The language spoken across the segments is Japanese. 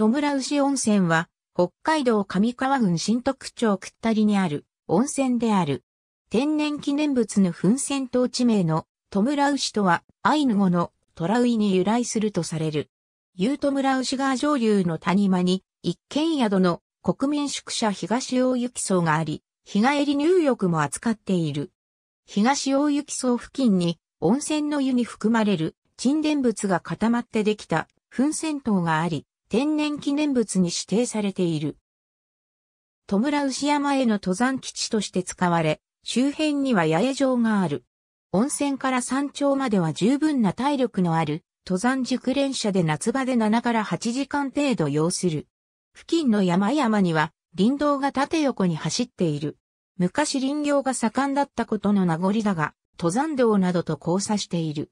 戸村牛温泉は、北海道上川郡新徳町くったりにある温泉である。天然記念物の噴泉等地名の戸村牛とは、アイヌ語の虎ウイに由来するとされる。言うト村牛川上流の谷間に、一軒宿の国民宿舎東大雪荘があり、日帰り入浴も扱っている。東大雪荘付近に温泉の湯に含まれる沈殿物が固まってできた噴泉塔があり、天然記念物に指定されている。戸村牛山への登山基地として使われ、周辺には八重城がある。温泉から山頂までは十分な体力のある、登山熟練者で夏場で7から8時間程度要する。付近の山々には林道が縦横に走っている。昔林業が盛んだったことの名残だが、登山道などと交差している。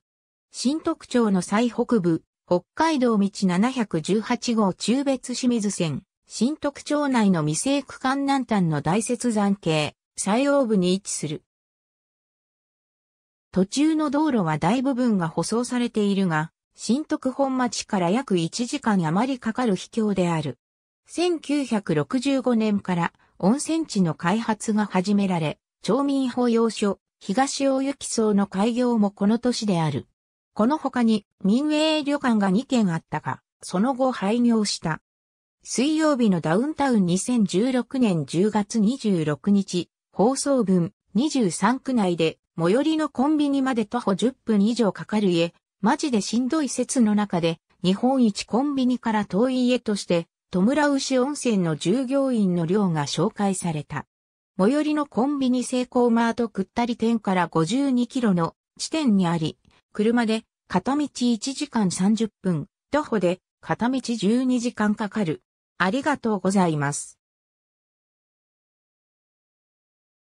新特徴の最北部、北海道道718号中別清水線、新徳町内の未成区間南端の大雪山系、西欧部に位置する。途中の道路は大部分が舗装されているが、新徳本町から約1時間余りかかる秘境である。1965年から温泉地の開発が始められ、町民保養所、東大雪層の開業もこの年である。この他に民営旅館が2軒あったが、その後廃業した。水曜日のダウンタウン2016年10月26日、放送分23区内で最寄りのコンビニまで徒歩10分以上かかる家、マジでしんどい説の中で、日本一コンビニから遠い家として、戸村牛温泉の従業員の寮が紹介された。最寄りのコンビニ成功マートくったり店から52キロの地点にあり、車で片道1時間30分、徒歩で片道12時間かかる。ありがとうございます。